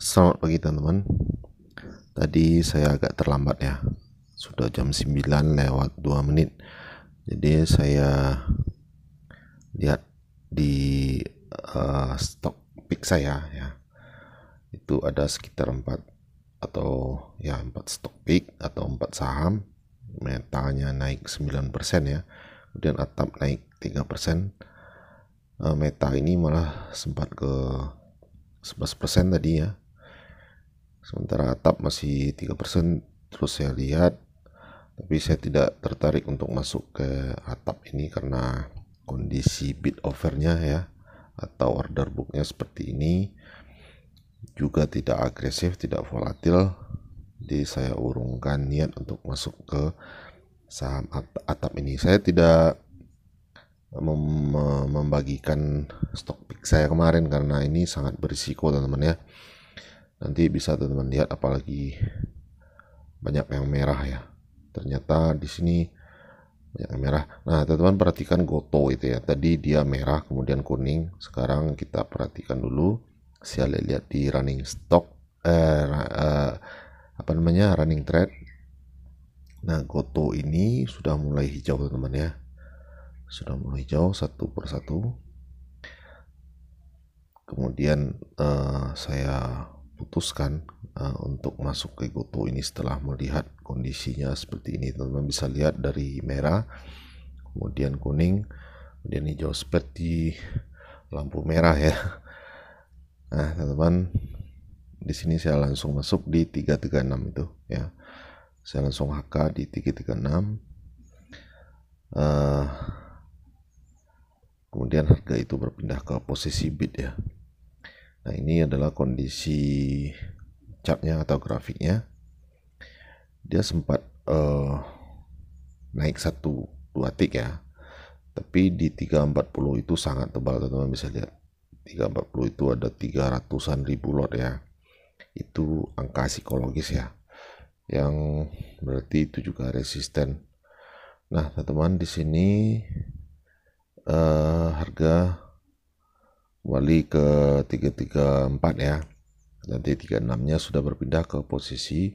Selamat pagi teman-teman Tadi saya agak terlambat ya Sudah jam 9 lewat 2 menit Jadi saya Lihat di uh, stok pick saya ya Itu ada sekitar 4 Atau ya 4 stok pick Atau 4 saham Metalnya naik 9% ya Kemudian atap naik 3% uh, eh, Meta ini malah sempat ke 11% tadi ya sementara atap masih 3% terus saya lihat tapi saya tidak tertarik untuk masuk ke atap ini karena kondisi bid overnya ya atau order booknya seperti ini juga tidak agresif tidak volatil jadi saya urungkan niat untuk masuk ke saham atap ini saya tidak mem membagikan stok pick saya kemarin karena ini sangat berisiko teman-teman ya nanti bisa teman-teman lihat apalagi banyak yang merah ya ternyata di sini banyak yang merah nah teman-teman perhatikan goto itu ya tadi dia merah kemudian kuning sekarang kita perhatikan dulu saya lihat di running stock eh, eh apa namanya running trade nah goto ini sudah mulai hijau teman-teman ya sudah mulai hijau satu persatu kemudian eh, saya putuskan uh, eh, untuk masuk ke goto ini setelah melihat kondisinya seperti ini teman-teman bisa lihat dari merah kemudian kuning kemudian hijau seperti lampu merah ya nah teman-teman di sini saya langsung masuk di 336 itu ya saya langsung HK di 336 uh, eh, kemudian harga itu berpindah ke posisi bid ya Nah, ini adalah kondisi chartnya atau grafiknya. Dia sempat uh, naik satu dua tik ya. Tapi di 340 itu sangat tebal teman-teman bisa lihat. 340 itu ada 300-an ribu lot ya. Itu angka psikologis ya. Yang berarti itu juga resisten. Nah, teman-teman di sini uh, harga wali ke 334 ya nanti 36 nya sudah berpindah ke posisi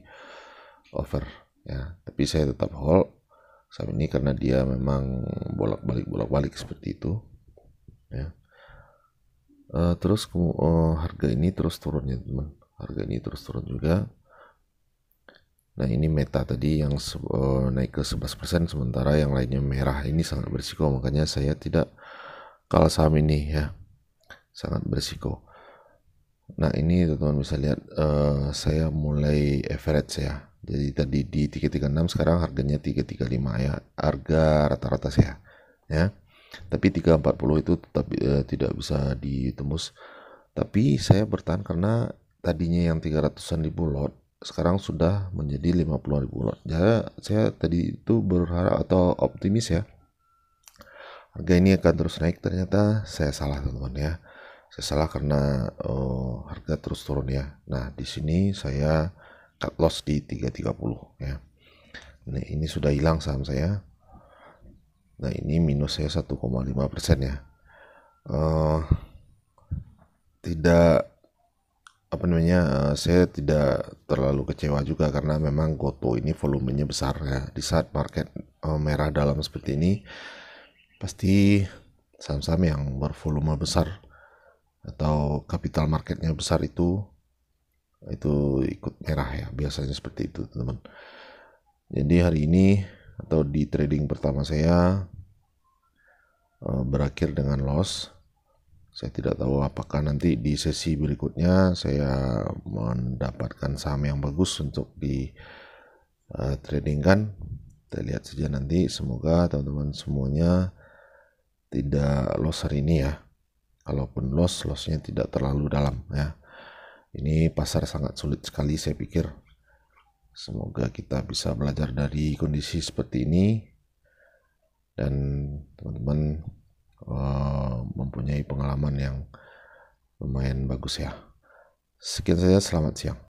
over ya tapi saya tetap hold saat ini karena dia memang bolak-balik bolak-balik seperti itu ya uh, terus uh, harga ini terus turun ya teman harga ini terus turun juga nah ini meta tadi yang uh, naik ke 11% sementara yang lainnya merah ini sangat berisiko makanya saya tidak kalau saham ini ya sangat berisiko nah ini teman-teman bisa lihat uh, saya mulai average ya jadi tadi di 336 sekarang harganya 335 ya harga rata-rata saya ya tapi 340 itu tetap uh, tidak bisa ditembus tapi saya bertahan karena tadinya yang 300-an ribu lot sekarang sudah menjadi 50 ribu lot. Jadi ya, saya tadi itu berharap atau optimis ya. Harga ini akan terus naik ternyata saya salah teman-teman ya saya salah karena oh, harga terus turun ya. Nah, di sini saya cut loss di 330 ya. Nah, ini sudah hilang saham saya. Nah, ini minus saya 1,5% ya. Uh, tidak apa namanya eh, saya tidak terlalu kecewa juga karena memang goto ini volumenya besar ya di saat market uh, merah dalam seperti ini pasti saham-saham yang bervolume besar atau capital marketnya besar itu itu ikut merah ya biasanya seperti itu teman-teman jadi hari ini atau di trading pertama saya eh, berakhir dengan loss saya tidak tahu apakah nanti di sesi berikutnya saya mendapatkan saham yang bagus untuk di uh, eh, trading kan kita lihat saja nanti semoga teman-teman semuanya tidak loss hari ini ya kalaupun loss lossnya tidak terlalu dalam ya ini pasar sangat sulit sekali saya pikir semoga kita bisa belajar dari kondisi seperti ini dan teman-teman eh, mempunyai pengalaman yang lumayan bagus ya sekian saja selamat siang